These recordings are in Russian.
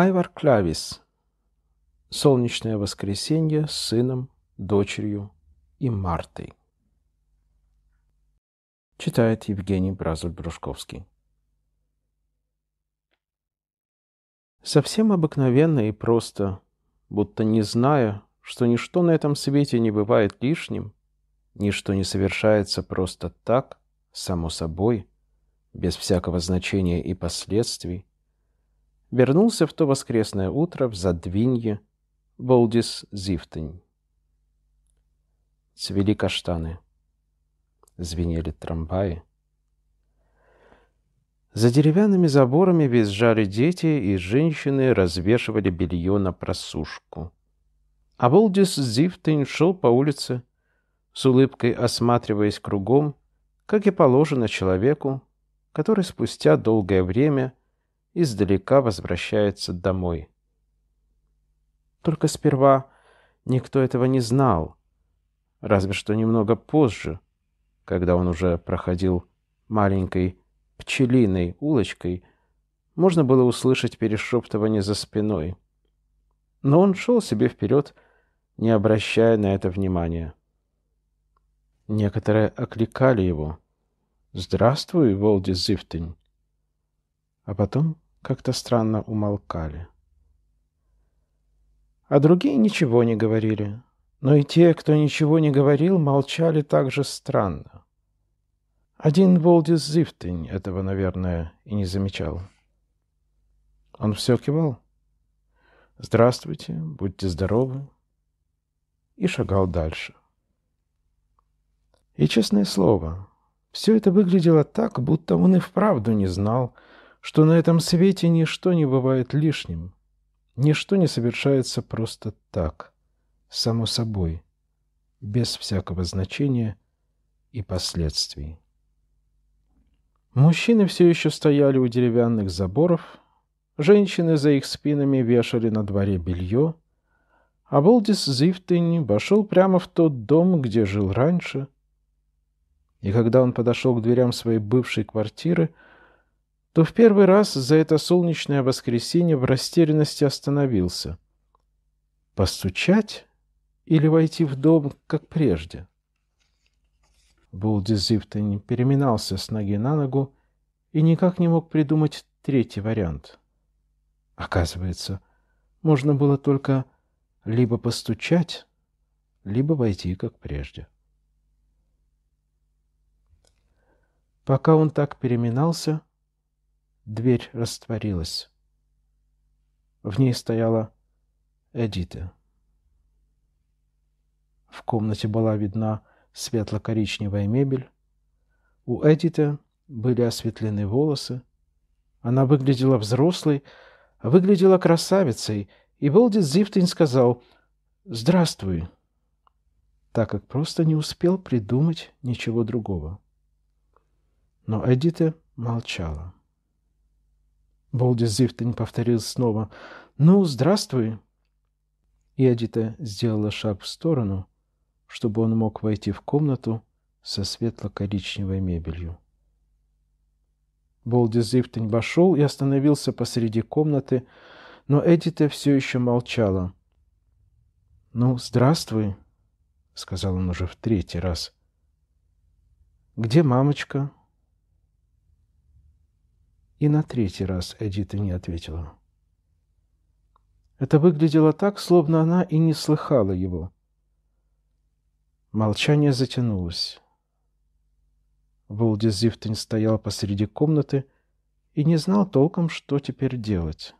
Айвар Клавис. Солнечное воскресенье с сыном, дочерью и Мартой. Читает Евгений Бразуль-Брушковский. Совсем обыкновенно и просто, будто не зная, что ничто на этом свете не бывает лишним, ничто не совершается просто так, само собой, без всякого значения и последствий, вернулся в то воскресное утро в Задвинье Волдис Зифтень. Цвели каштаны. Звенели трамваи. За деревянными заборами визжали дети, и женщины развешивали белье на просушку. А Волдис Зифтень шел по улице, с улыбкой осматриваясь кругом, как и положено человеку, который спустя долгое время издалека возвращается домой. Только сперва никто этого не знал, разве что немного позже, когда он уже проходил маленькой пчелиной улочкой, можно было услышать перешептывание за спиной. Но он шел себе вперед, не обращая на это внимания. Некоторые окликали его. «Здравствуй, Волди Зифтень!» А потом как-то странно умолкали. А другие ничего не говорили, но и те, кто ничего не говорил, молчали так же странно. Один Волдис Зифтень этого, наверное, и не замечал. Он все кивал. «Здравствуйте, будьте здоровы!» И шагал дальше. И, честное слово, все это выглядело так, будто он и вправду не знал, что на этом свете ничто не бывает лишним, ничто не совершается просто так, само собой, без всякого значения и последствий. Мужчины все еще стояли у деревянных заборов, женщины за их спинами вешали на дворе белье, а Болдис Зифтень вошел прямо в тот дом, где жил раньше. И когда он подошел к дверям своей бывшей квартиры – то в первый раз за это солнечное воскресенье в растерянности остановился. Постучать или войти в дом, как прежде? Булди переминался с ноги на ногу и никак не мог придумать третий вариант. Оказывается, можно было только либо постучать, либо войти, как прежде. Пока он так переминался, Дверь растворилась. В ней стояла Эдита. В комнате была видна светло-коричневая мебель. У Эдиты были осветлены волосы. Она выглядела взрослой, выглядела красавицей, и Болдис Зифтин сказал «Здравствуй», так как просто не успел придумать ничего другого. Но Эдита молчала. Болди Зифтон повторил снова. «Ну, здравствуй!» И Адита сделала шаг в сторону, чтобы он мог войти в комнату со светло-коричневой мебелью. Болди Зифтень вошел и остановился посреди комнаты, но Эдита все еще молчала. «Ну, здравствуй», — сказал он уже в третий раз. «Где мамочка?» И на третий раз Эдита не ответила. Это выглядело так, словно она и не слыхала его. Молчание затянулось. Волди Зифтень стоял посреди комнаты и не знал толком, что теперь делать.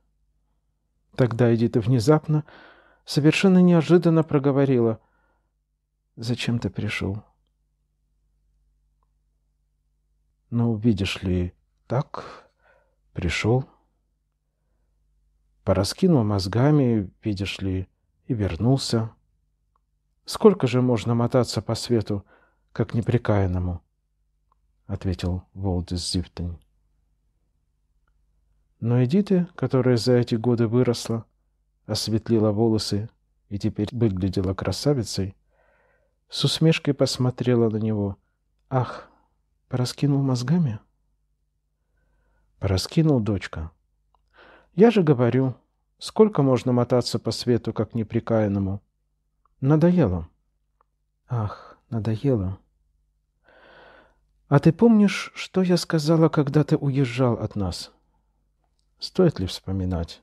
Тогда Эдита внезапно, совершенно неожиданно проговорила. «Зачем ты пришел?» «Ну, видишь ли, так Пришел, пораскинул мозгами, видишь ли, и вернулся. Сколько же можно мотаться по свету, как неприкаянному? — ответил Волдис Зифтень. Но Эдиты, которая за эти годы выросла, осветлила волосы и теперь выглядела красавицей, с усмешкой посмотрела на него. «Ах, пораскинул мозгами?» Раскинул дочка. Я же говорю, сколько можно мотаться по свету, как неприкаянному? Надоело. Ах, надоело. А ты помнишь, что я сказала, когда ты уезжал от нас? Стоит ли вспоминать?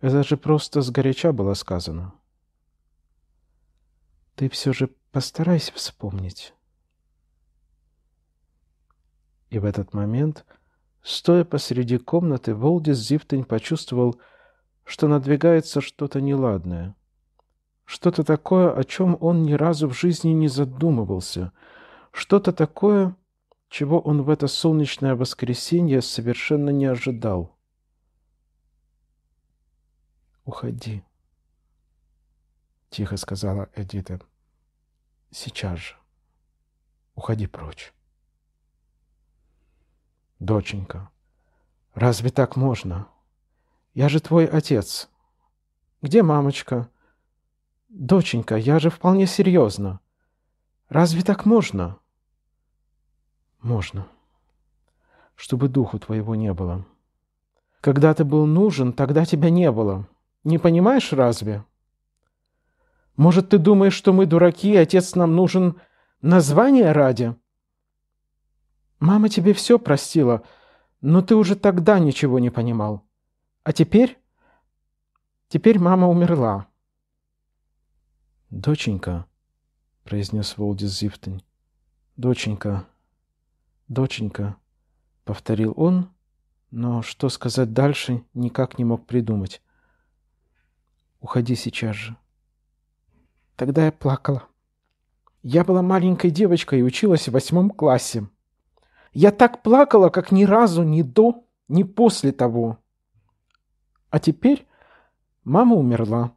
Это же просто сгоряча было сказано. Ты все же постарайся вспомнить. И в этот момент Стоя посреди комнаты, Волдис Зифтень почувствовал, что надвигается что-то неладное. Что-то такое, о чем он ни разу в жизни не задумывался. Что-то такое, чего он в это солнечное воскресенье совершенно не ожидал. «Уходи», — тихо сказала Эдита. «Сейчас же. Уходи прочь» доченька. Разве так можно? Я же твой отец. Где мамочка? Доченька, я же вполне серьезно. Разве так можно? Можно. Чтобы духу твоего не было. Когда ты был нужен, тогда тебя не было. Не понимаешь разве? Может, ты думаешь, что мы дураки, и отец нам нужен название ради? — Мама тебе все простила, но ты уже тогда ничего не понимал. А теперь? Теперь мама умерла. «Доченька», — произнес Волдис Зифтень, — «доченька, доченька», — повторил он, но что сказать дальше никак не мог придумать. «Уходи сейчас же». Тогда я плакала. Я была маленькой девочкой и училась в восьмом классе. Я так плакала, как ни разу ни до, ни после того. А теперь мама умерла.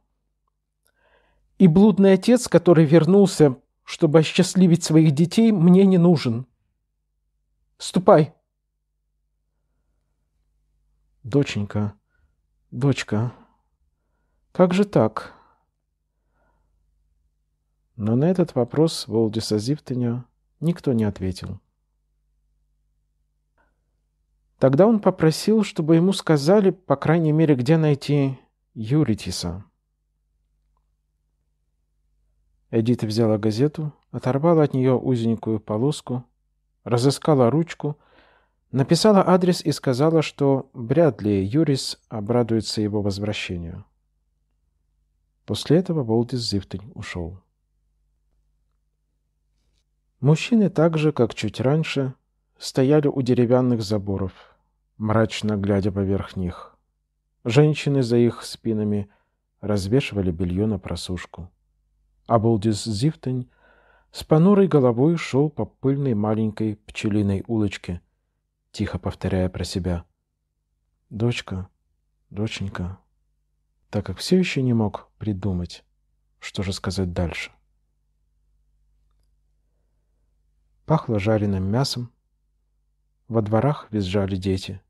И блудный отец, который вернулся, чтобы осчастливить своих детей, мне не нужен. Ступай. Доченька, дочка, как же так? Но на этот вопрос Волдиса Зивтеня никто не ответил. Тогда он попросил, чтобы ему сказали, по крайней мере, где найти Юритиса. Эдита взяла газету, оторвала от нее узенькую полоску, разыскала ручку, написала адрес и сказала, что вряд ли Юрис обрадуется его возвращению. После этого Болдис Зифтень ушел. Мужчины так же, как чуть раньше, стояли у деревянных заборов – мрачно глядя поверх них. Женщины за их спинами развешивали белье на просушку. А Булдис Зифтень с понурой головой шел по пыльной маленькой пчелиной улочке, тихо повторяя про себя. «Дочка, доченька», так как все еще не мог придумать, что же сказать дальше. Пахло жареным мясом, во дворах визжали дети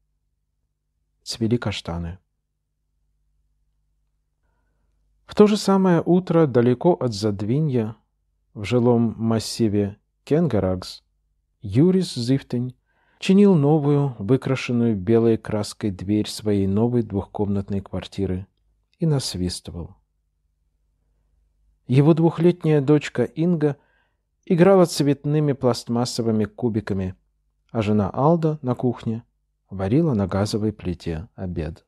цвели каштаны. В то же самое утро далеко от Задвинья, в жилом массиве Кенгарагс, Юрис Зифтень чинил новую, выкрашенную белой краской дверь своей новой двухкомнатной квартиры и насвистывал. Его двухлетняя дочка Инга играла цветными пластмассовыми кубиками, а жена Алда на кухне – Варила на газовой плите обед.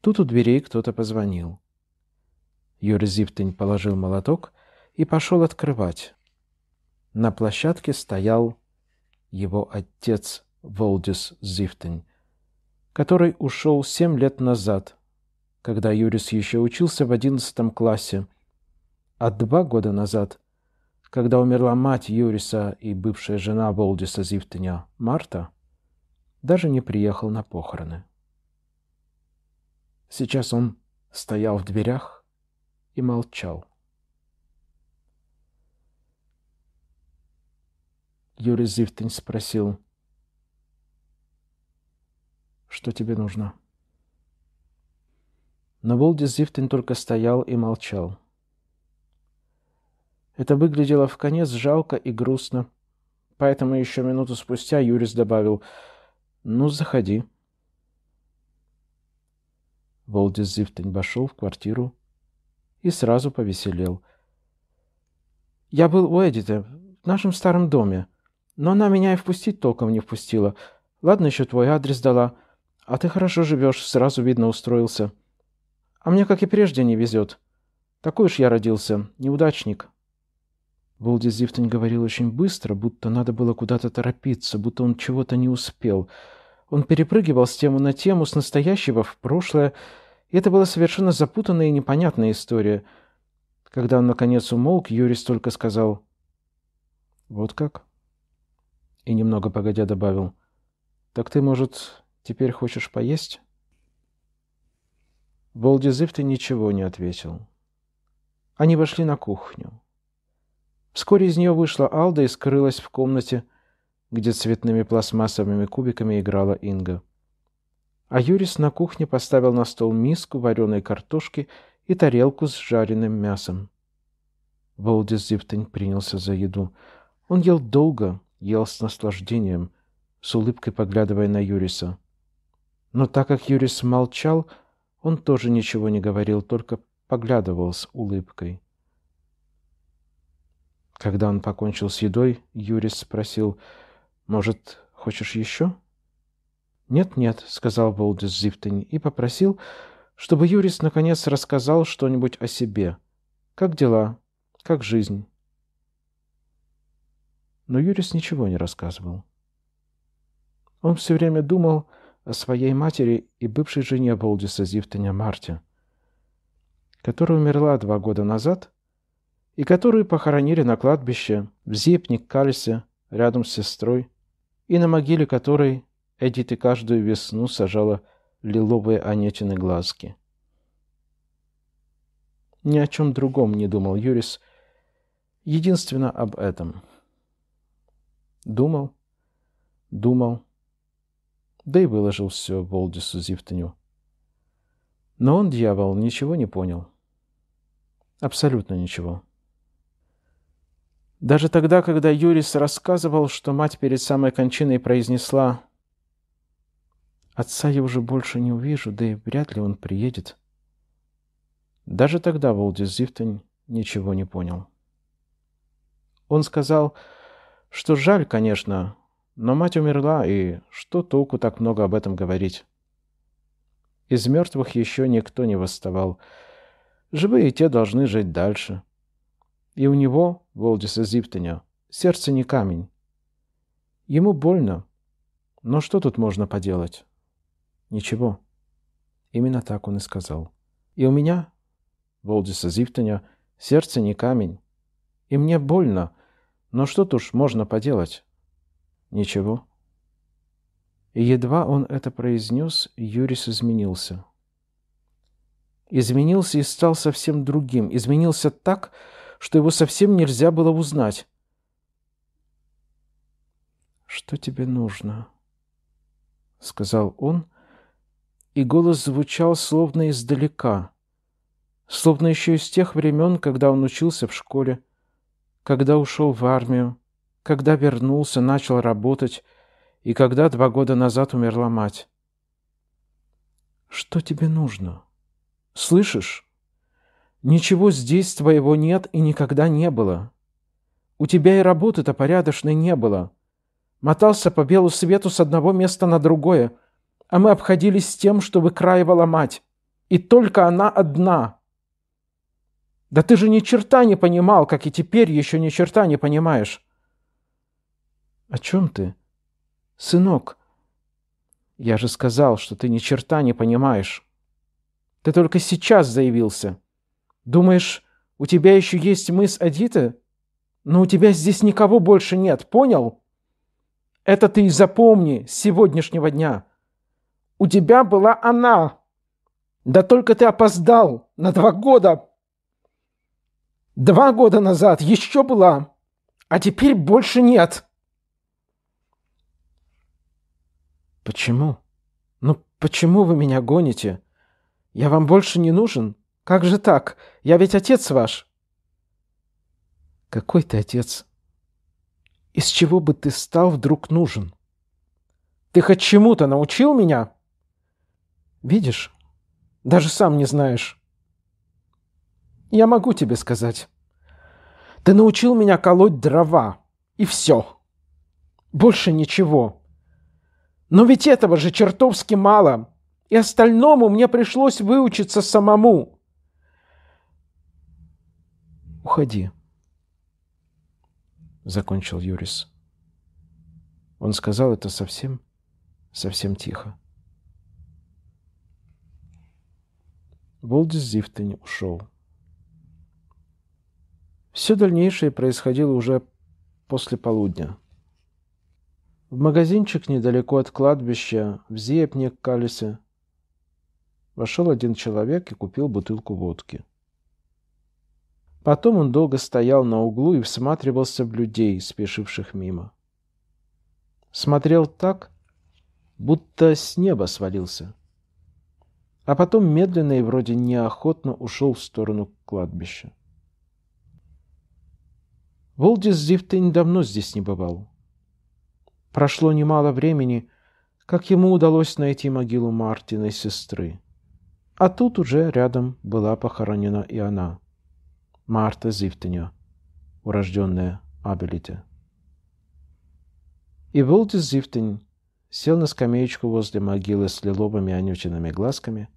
Тут у дверей кто-то позвонил. Юрий Зиптень положил молоток и пошел открывать. На площадке стоял его отец Волдис Зифтень, который ушел семь лет назад, когда Юрис еще учился в одиннадцатом классе, а два года назад когда умерла мать Юриса и бывшая жена Волдиса Зифтеня Марта, даже не приехал на похороны. Сейчас он стоял в дверях и молчал. Юрий Зифтень спросил, «Что тебе нужно?» Но Волдис Зифтень только стоял и молчал. — это выглядело в конец жалко и грустно. Поэтому еще минуту спустя Юрис добавил «Ну, заходи». Волдис Зифтень вошел в квартиру и сразу повеселел. «Я был у Эдита, в нашем старом доме, но она меня и впустить толком не впустила. Ладно, еще твой адрес дала. А ты хорошо живешь, сразу видно устроился. А мне, как и прежде, не везет. Такой уж я родился, неудачник, Болди Зифтон говорил очень быстро, будто надо было куда-то торопиться, будто он чего-то не успел. Он перепрыгивал с тему на тему, с настоящего в прошлое, и это была совершенно запутанная и непонятная история. Когда он, наконец, умолк, Юрис только сказал «Вот как?» и немного погодя добавил «Так ты, может, теперь хочешь поесть?» Болди Зифтон ничего не ответил. Они вошли на кухню. Вскоре из нее вышла Алда и скрылась в комнате, где цветными пластмассовыми кубиками играла Инга. А Юрис на кухне поставил на стол миску вареной картошки и тарелку с жареным мясом. Волдис Зиптень принялся за еду. Он ел долго, ел с наслаждением, с улыбкой поглядывая на Юриса. Но так как Юрис молчал, он тоже ничего не говорил, только поглядывал с улыбкой. Когда он покончил с едой, Юрис спросил, «Может, хочешь еще?» «Нет-нет», — сказал Болдис Зиптонь и попросил, чтобы Юрис наконец рассказал что-нибудь о себе. «Как дела? Как жизнь?» Но Юрис ничего не рассказывал. Он все время думал о своей матери и бывшей жене Болдиса Зифтоня Марте, которая умерла два года назад — и которую похоронили на кладбище в Зипник-Кальсе рядом с сестрой, и на могиле которой Эдит и каждую весну сажала лиловые Анетины глазки. Ни о чем другом не думал Юрис, единственно об этом. Думал, думал, да и выложил все Болдису Зифтоню. Но он, дьявол, ничего не понял. Абсолютно ничего. Даже тогда, когда Юрис рассказывал, что мать перед самой кончиной произнесла «Отца я уже больше не увижу, да и вряд ли он приедет», даже тогда Волдис Зифтон ничего не понял. Он сказал, что жаль, конечно, но мать умерла, и что толку так много об этом говорить? Из мертвых еще никто не восставал. Живые те должны жить дальше и у него, Волдиса из сердце не камень. Ему больно, но что тут можно поделать? Ничего. Именно так он и сказал. И у меня, Волдиса Зиптоня, сердце не камень. И мне больно, но что тут уж можно поделать? Ничего. И едва он это произнес, Юрис изменился. Изменился и стал совсем другим. Изменился так, что что его совсем нельзя было узнать. «Что тебе нужно?» — сказал он, и голос звучал словно издалека, словно еще из тех времен, когда он учился в школе, когда ушел в армию, когда вернулся, начал работать, и когда два года назад умерла мать. «Что тебе нужно? Слышишь?» Ничего здесь твоего нет и никогда не было. У тебя и работы-то порядочной не было. Мотался по белу свету с одного места на другое, а мы обходились с тем, что Краева мать. И только она одна. Да ты же ни черта не понимал, как и теперь еще ни черта не понимаешь. О чем ты? Сынок, я же сказал, что ты ни черта не понимаешь. Ты только сейчас заявился. — Думаешь, у тебя еще есть мыс Адиты? Но у тебя здесь никого больше нет, понял? Это ты и запомни с сегодняшнего дня. У тебя была она. Да только ты опоздал на два года. Два года назад еще была, а теперь больше нет. Почему? Ну почему вы меня гоните? Я вам больше не нужен? Как же так? Я ведь отец ваш. Какой ты отец? Из чего бы ты стал вдруг нужен? Ты хоть чему-то научил меня? Видишь, даже сам не знаешь. Я могу тебе сказать. Ты научил меня колоть дрова. И все. Больше ничего. Но ведь этого же чертовски мало. И остальному мне пришлось выучиться самому. «Уходи», — закончил Юрис. Он сказал это совсем, совсем тихо. Волдис Зифтень ушел. Все дальнейшее происходило уже после полудня. В магазинчик недалеко от кладбища, в Зиепне-Калисе, вошел один человек и купил бутылку водки. Потом он долго стоял на углу и всматривался в людей, спешивших мимо. Смотрел так, будто с неба свалился. А потом медленно и вроде неохотно ушел в сторону кладбища. Волдис Зифтейн давно здесь не бывал. Прошло немало времени, как ему удалось найти могилу Мартиной сестры. А тут уже рядом была похоронена и она. Марта Зифтеню, урожденная Абелите. И Волдис Зифтень сел на скамеечку возле могилы с лиловыми анючиными глазками,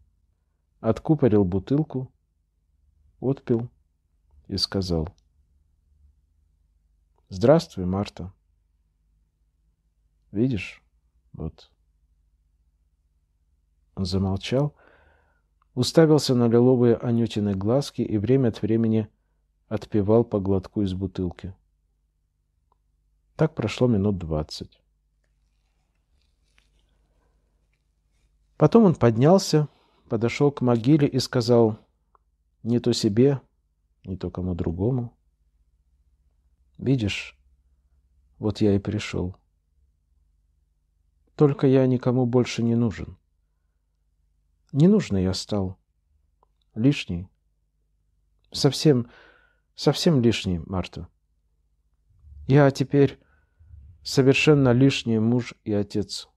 откупорил бутылку, отпил и сказал. «Здравствуй, Марта. Видишь, вот...» Он замолчал, уставился на лиловые анютины глазки и время от времени – отпивал по глотку из бутылки. Так прошло минут двадцать. Потом он поднялся, подошел к могиле и сказал «Не то себе, не то кому другому». «Видишь, вот я и пришел. Только я никому больше не нужен. Ненужный я стал, лишний, совсем Совсем лишний, Марта. Я теперь совершенно лишний муж и отец.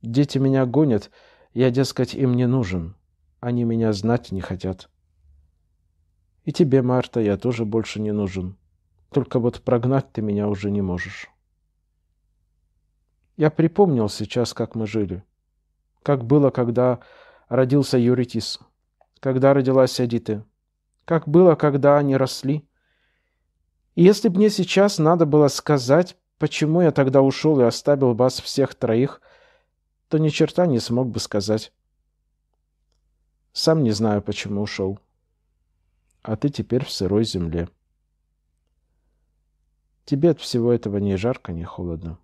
Дети меня гонят, я, дескать, им не нужен. Они меня знать не хотят. И тебе, Марта, я тоже больше не нужен. Только вот прогнать ты меня уже не можешь. Я припомнил сейчас, как мы жили. Как было, когда родился Юритис. Когда родилась Адита как было, когда они росли. если б мне сейчас надо было сказать, почему я тогда ушел и оставил вас всех троих, то ни черта не смог бы сказать. Сам не знаю, почему ушел. А ты теперь в сырой земле. Тебе от всего этого ни жарко, ни холодно.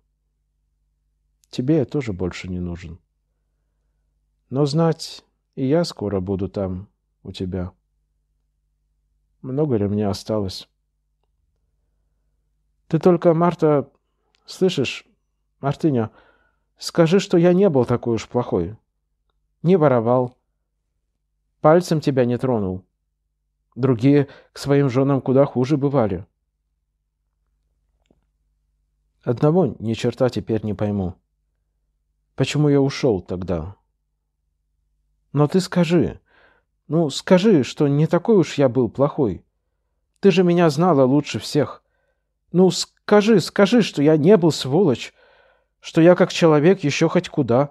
Тебе я тоже больше не нужен. Но знать, и я скоро буду там, у тебя. — много ли мне осталось? Ты только, Марта, слышишь, Мартыня, скажи, что я не был такой уж плохой. Не воровал. Пальцем тебя не тронул. Другие к своим женам куда хуже бывали. Одного ни черта теперь не пойму. Почему я ушел тогда? Но ты скажи, ну, скажи, что не такой уж я был плохой. Ты же меня знала лучше всех. Ну, скажи, скажи, что я не был сволочь, что я как человек еще хоть куда.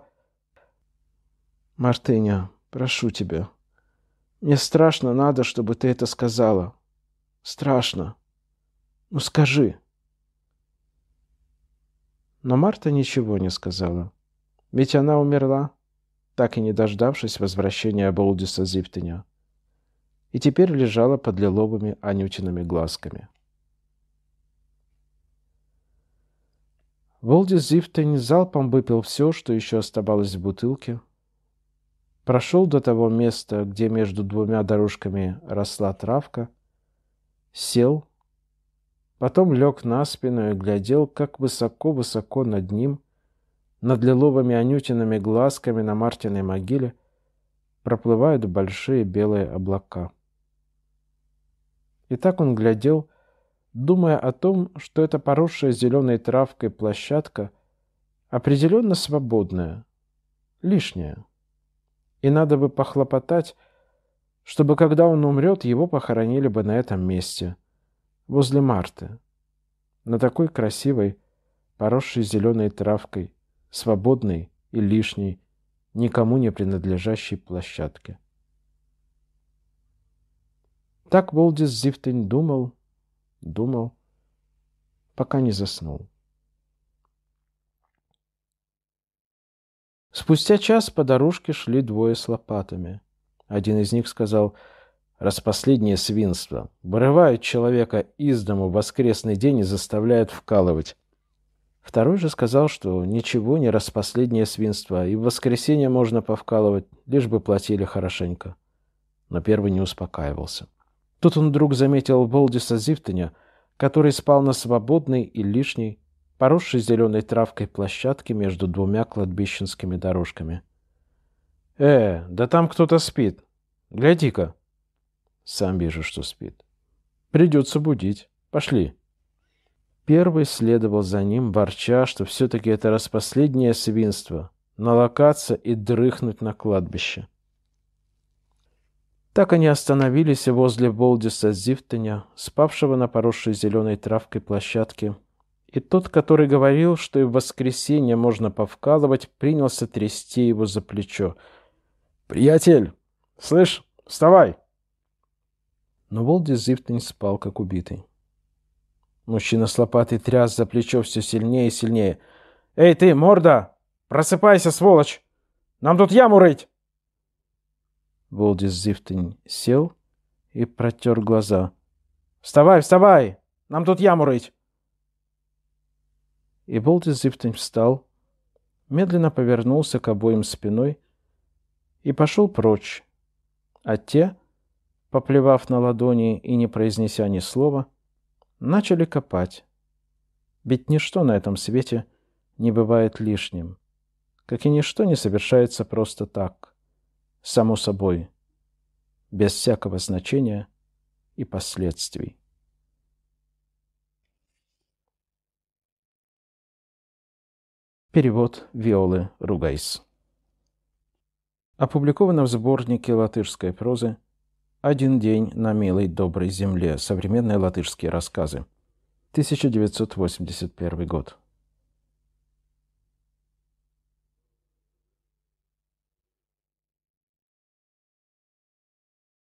Мартыня, прошу тебя. Мне страшно надо, чтобы ты это сказала. Страшно. Ну, скажи. Но Марта ничего не сказала. Ведь она умерла так и не дождавшись возвращения Болдиса Зиптеня. И теперь лежала под лиловыми анютиными глазками. Волдис Зифтень залпом выпил все, что еще оставалось в бутылке, прошел до того места, где между двумя дорожками росла травка, сел, потом лег на спину и глядел, как высоко-высоко над ним – над лиловыми анютиными глазками на Мартиной могиле проплывают большие белые облака. И так он глядел, думая о том, что эта поросшая зеленой травкой площадка определенно свободная, лишняя. И надо бы похлопотать, чтобы, когда он умрет, его похоронили бы на этом месте, возле Марты, на такой красивой, поросшей зеленой травкой свободной и лишней, никому не принадлежащей площадке. Так Волдис Зифтень думал, думал, пока не заснул. Спустя час по дорожке шли двое с лопатами. Один из них сказал последнее свинство. Вырывают человека из дому в воскресный день и заставляют вкалывать. Второй же сказал, что ничего не распоследнее свинство, и в воскресенье можно повкалывать, лишь бы платили хорошенько. Но первый не успокаивался. Тут он вдруг заметил Болдиса Зифтоня, который спал на свободной и лишней, поросшей зеленой травкой площадке между двумя кладбищенскими дорожками. «Э, да там кто-то спит. Гляди-ка!» «Сам вижу, что спит. Придется будить. Пошли!» Первый следовал за ним, ворча, что все-таки это раз последнее свинство — налокаться и дрыхнуть на кладбище. Так они остановились возле Болдиса Зифтеня, спавшего на поросшей зеленой травкой площадке, и тот, который говорил, что и в воскресенье можно повкалывать, принялся трясти его за плечо. «Приятель! Слышь, вставай!» Но Волди Зифтень спал, как убитый. Мужчина с лопатой тряс за плечо все сильнее и сильнее. «Эй ты, морда! Просыпайся, сволочь! Нам тут яму рыть!» Болдис Зифтень сел и протер глаза. «Вставай, вставай! Нам тут яму рыть!» И Болдис Зифтень встал, медленно повернулся к обоим спиной и пошел прочь. А те, поплевав на ладони и не произнеся ни слова, — Начали копать. Ведь ничто на этом свете не бывает лишним, как и ничто не совершается просто так, само собой, без всякого значения и последствий. Перевод Виолы Ругайс. Опубликовано в сборнике латышской прозы «Один день на милой доброй земле. Современные латышские рассказы». 1981 год.